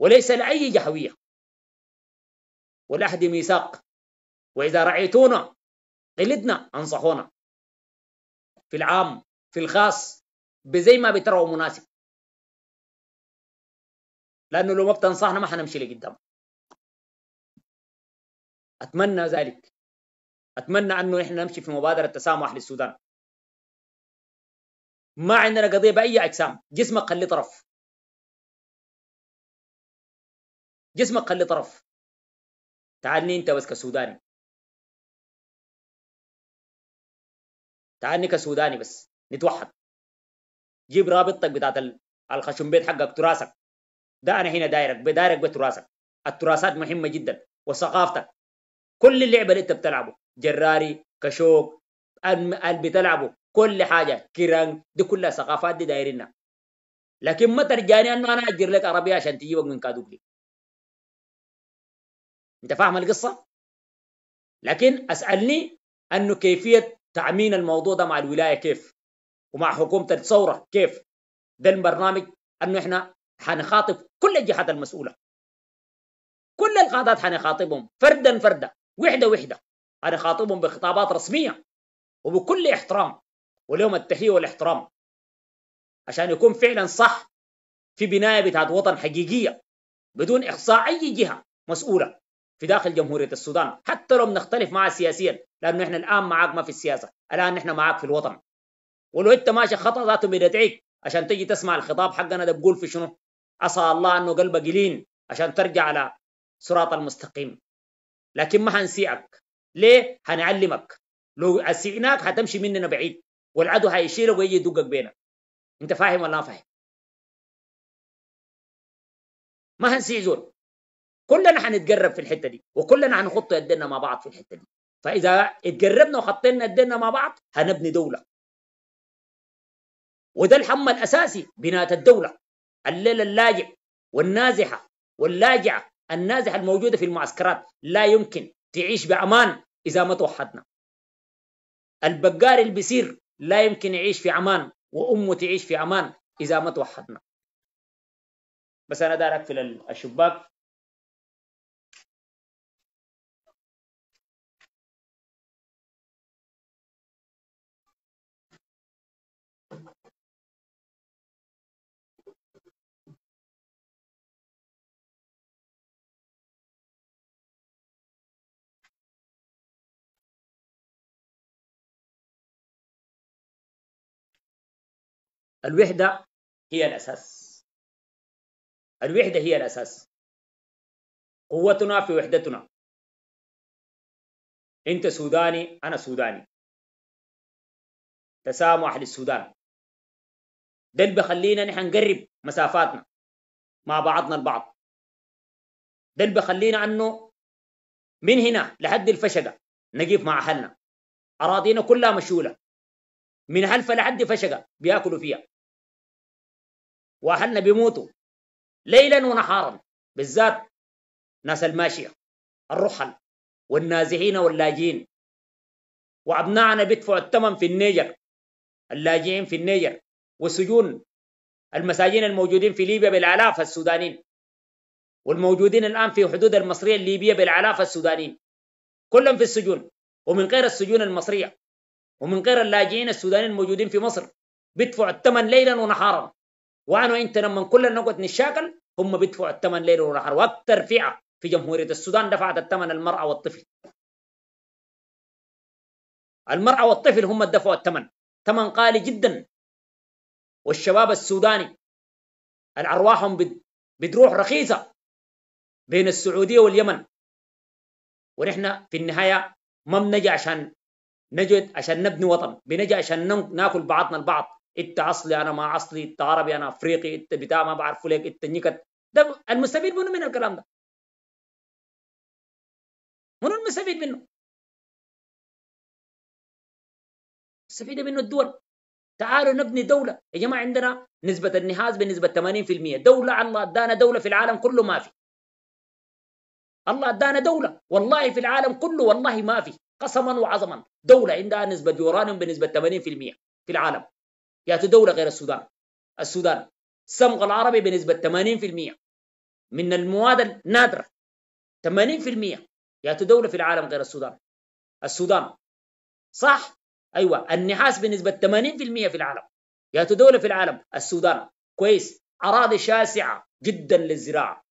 وليس لأي جهوية والعهد ميثاق وإذا رعيتونا قلدنا أنصحونا في العام في الخاص بزي ما بتروا مناسب لأنه لو ما بتنصحنا ما حنمشي لقدام أتمنى ذلك أتمنى أنه إحنا نمشي في مبادرة تسامح للسودان ما عندنا قضية بأي أجسام جسمك خلي طرف جسمك خلي طرف تعالني انت بس كسوداني تعالني كسوداني بس نتوحد جيب رابطتك بتاعت بيت حقك تراثك ده انا هنا دايرك بدايرك بتراثك التراثات مهمه جدا وثقافتك كل اللعبه اللي انت بتلعبه جراري كشوك اللي بتلعبه كل حاجه كيران دي كلها ثقافات دي دايرينها لكن ما ترجاني انه انا اجر لك عربيه عشان تجيبك من كادوكلي انت فاهم القصه لكن اسالني انه كيفيه تعمين الموضوع ده مع الولايه كيف ومع حكومه الثوره كيف ده البرنامج انه احنا حنخاطب كل الجهات المسؤوله كل القادات حنخاطبهم فردا فردا وحده وحده حنخاطبهم بخطابات رسميه وبكل احترام ولهم التحيه والاحترام عشان يكون فعلا صح في بنايه بتاعت وطن حقيقيه بدون اقصاء اي جهه مسؤوله في داخل جمهورية السودان حتى لو بنختلف معها سياسيا لأنه إحنا الآن معاك ما في السياسة الآن إحنا معاك في الوطن ولو أنت ماشي خطأ ذاته بيدعيك عشان تجي تسمع الخطاب حقنا ده بقول في شنو عسى الله أنه قلبه قليل عشان ترجع على صراط المستقيم لكن ما هنسيعك ليه؟ حنعلمك لو أسيعناك حتمشي مننا بعيد والعدو حيشيلك ويجي يدقك بينك انت فاهم ولا ما فاهم؟ ما هنسيع زول كلنا هنتجرب في الحته دي وكلنا هنحط يدنا مع بعض في الحته دي فاذا اتجربنا وحطينا يدنا مع بعض هنبني دوله وده الحمى الاساسي بناء الدوله الليله اللاجئ والنازحه واللاجعه النازحه الموجوده في المعسكرات لا يمكن تعيش بامان اذا ما توحدنا البقار اللي بيصير لا يمكن يعيش في امان وامه تعيش في امان اذا ما توحدنا بس انا دارك في الشباك الوحدة هي الأساس الوحدة هي الأساس قوتنا في وحدتنا أنت سوداني أنا سوداني تسامح للسودان ده اللي بخلينا نحن نقرب مسافاتنا مع بعضنا البعض ده اللي بخلينا أنه من هنا لحد الفشقة نقف مع أهلنا أراضينا كلها مشولة من حلفة لحد فشقة بياكلوا فيها واهلنا بيموتوا ليلا ونهارا بالذات ناس الماشيه الرحل والنازحين واللاجئين وابنائنا بيدفعوا الثمن في النيجر اللاجئين في النيجر والسجون المساجين الموجودين في ليبيا بالالاف السودانيين والموجودين الان في حدود المصريه الليبيه بالالاف السودانيين كلهم في السجون ومن غير السجون المصريه ومن غير اللاجئين السودانيين الموجودين في مصر بيدفعوا الثمن ليلا ونهارا وانا وانت لما كلنا نقعد نتشاكل هم بيدفعوا الثمن ليل ونهار واكثر فئه في جمهوريه السودان دفعت الثمن المراه والطفل المراه والطفل هم دفعوا الثمن ثمن قالي جدا والشباب السوداني الارواحهم بتروح رخيصه بين السعوديه واليمن ونحن في النهايه ما بنجي عشان نجد عشان نبني وطن بنجي عشان ناكل بعضنا البعض انت اصلي انا ما اصلي انت عربي انا افريقي انت بتاع ما بعرفه لك انت نكت ده المستفيد منه من الكلام ده منو المستفيد منه؟ مستفيدة منه الدول تعالوا نبني دولة يا جماعة عندنا نسبة النهاز بنسبة 80% دولة الله ادانا دولة في العالم كله ما في الله ادانا دولة والله في العالم كله والله ما في قسما وعظما دولة عندها نسبة يورانيوم بنسبة 80% في العالم يأتي دوله غير السودان السودان سمغ العربي بنسبه 80% من المواد النادره 80% يأتي دوله في العالم غير السودان السودان صح ايوه النحاس بنسبه 80% في العالم يأتي دوله في العالم السودان كويس اراضي شاسعه جدا للزراعه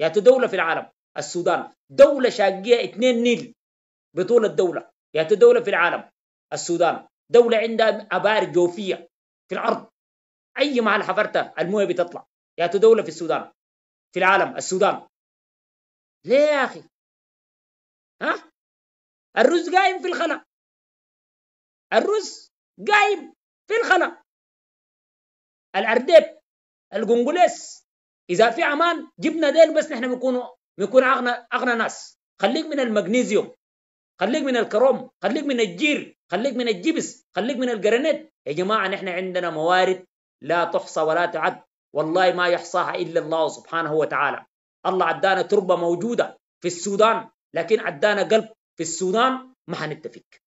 يأتي دوله في العالم السودان دوله شاقيه 2 نيل بطول الدوله يأتي دوله في العالم السودان دولة عندها أبار جوفية في الارض اي محل حفرته المويه بتطلع يا دوله في السودان في العالم السودان ليه يا اخي ها الرز قايم في الخلا الرز قايم في الخلا الارديب القنقليس اذا في امان جبنا ديل بس نحن بنكونوا بنكون اغنى اغنى ناس خليك من المغنيسيوم خليك من الكروم خليك من الجير خليك من الجبس خليك من الجرانيت يا جماعة نحن عندنا موارد لا تحصى ولا تعد والله ما يحصاها إلا الله سبحانه وتعالى الله عدانا تربة موجودة في السودان لكن عدانا قلب في السودان ما هنتفك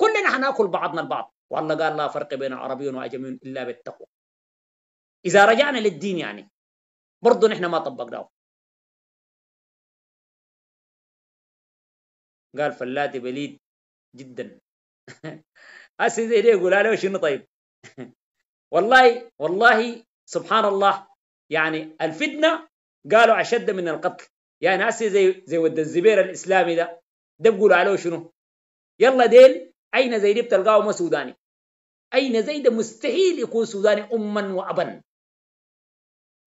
كلنا حناكل بعضنا البعض والله قال لا فرق بين عربي وعجمي إلا بالتقوى إذا رجعنا للدين يعني برضه نحن ما طبقناه قال فلاتي بليد جدا هسه زي دي يقول له شنو طيب والله والله سبحان الله يعني الفتنه قالوا اشد من القتل يعني هسه زي زي ود الزبير الاسلامي ده ده بيقولوا عليه شنو يلا ديل اين زي دي بتلقاوه ما سوداني اين زي ده مستحيل يكون سوداني اما وابا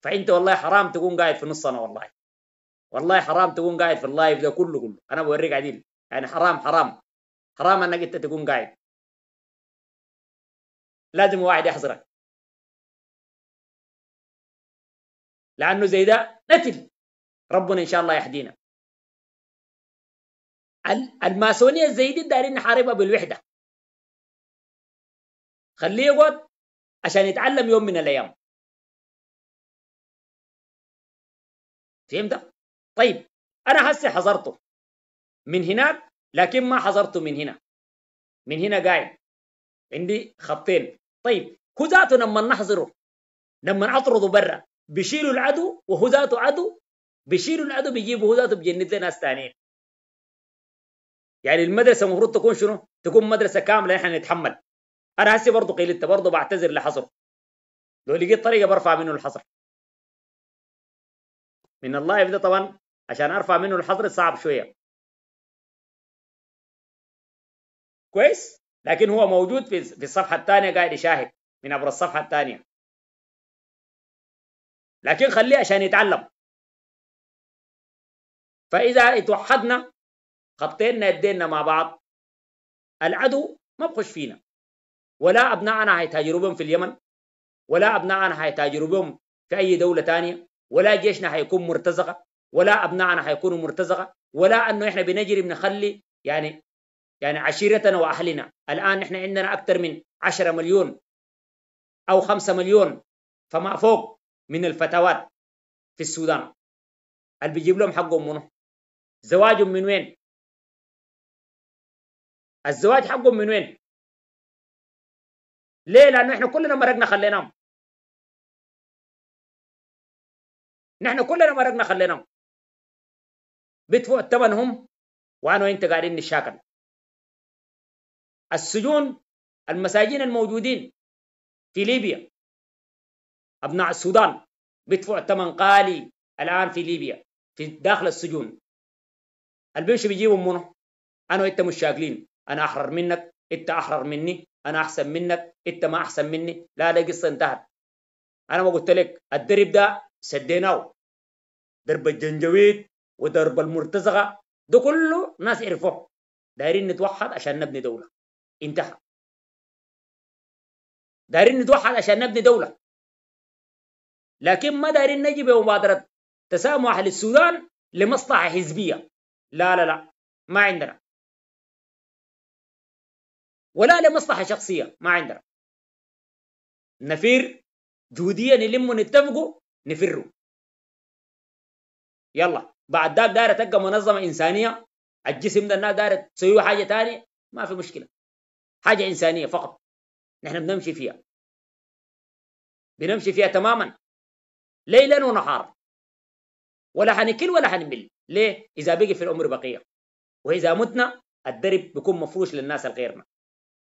فانت والله حرام تكون قاعد في نصنا والله والله حرام تكون قاعد في اللايف ده كله كله انا بوريك عديل يعني حرام حرام حرام انك انت تكون قاعد لازم واحد يحصرك لانه زي ده نتل ربنا ان شاء الله يهدينا الماسونيه زي دي دايرين نحاربها بالوحده خليه يقعد عشان يتعلم يوم من الايام فهمت؟ طيب انا هسه حذرته من هناك لكن ما حضرته من هنا من هنا قاعد عندي خطين طيب هو ذاته لما نحظره لما نعطرده برا بيشيلوا العدو وهو ذاته عدو بيشيلوا العدو بيجيبوا هو ذاته بيجند ناس ثانيين يعني المدرسه المفروض تكون شنو؟ تكون مدرسه كامله احنا نتحمل انا هسي برضه قيلت برضه بعتذر لحصر لو لقيت طريقه برفع منه الحظر من الله ده طبعا عشان ارفع منه الحظر صعب شويه كويس لكن هو موجود في في الصفحه الثانيه قاعد يشاهد من عبر الصفحه الثانيه لكن خليه عشان يتعلم فاذا اتوحدنا خطينا يدينا مع بعض العدو ما بخش فينا ولا ابنائنا هيتاجروا بهم في اليمن ولا ابنائنا هيتاجروا بهم في اي دوله ثانيه ولا جيشنا هيكون مرتزقه ولا ابنائنا هيكونوا مرتزقه ولا انه احنا بنجري بنخلي يعني يعني عشيرتنا واهلنا الان نحن عندنا اكثر من 10 مليون او 5 مليون فما فوق من الفتوات في السودان اللي بيجيب لهم حقهم منه زواجهم من وين الزواج حقهم من وين ليه لانه احنا كلنا مرقنا خليناهم نحن كلنا مرقنا خليناهم بيدفعوا هم وانا وانت قاعدين نشاكل السجون المساجين الموجودين في ليبيا أبناء السودان بيدفعوا ثمن غالي الآن في ليبيا في داخل السجون البيش بيجيبوا منه أنا وأنت مش شاكلين أنا أحرر منك أنت أحرر مني أنا أحسن منك أنت ما أحسن مني لا لا قصة انتهت أنا ما قلت لك الدرب ده سديناه درب الجنجويد ودرب المرتزقة ده كله ناس عرفوه دايرين نتوحد عشان نبني دولة انتهى دارين نتوحد عشان نبني دوله لكن ما دارين نجي بمبادره تسامح للسودان لمصلحه حزبيه لا لا لا ما عندنا ولا لمصلحه شخصيه ما عندنا نفير جهوديا نلم نتفقوا نفروا يلا بعد ذاك دايره تلقى منظمه انسانيه الجسم ده الناس دايره تسوي حاجه ثانيه ما في مشكله حاجة إنسانية فقط نحن بنمشي فيها بنمشي فيها تماما ليلا ونهارا ولا حنكل ولا حنمل ليه؟ إذا بقي في العمر بقية وإذا متنا الدرب بيكون مفروش للناس الغيرنا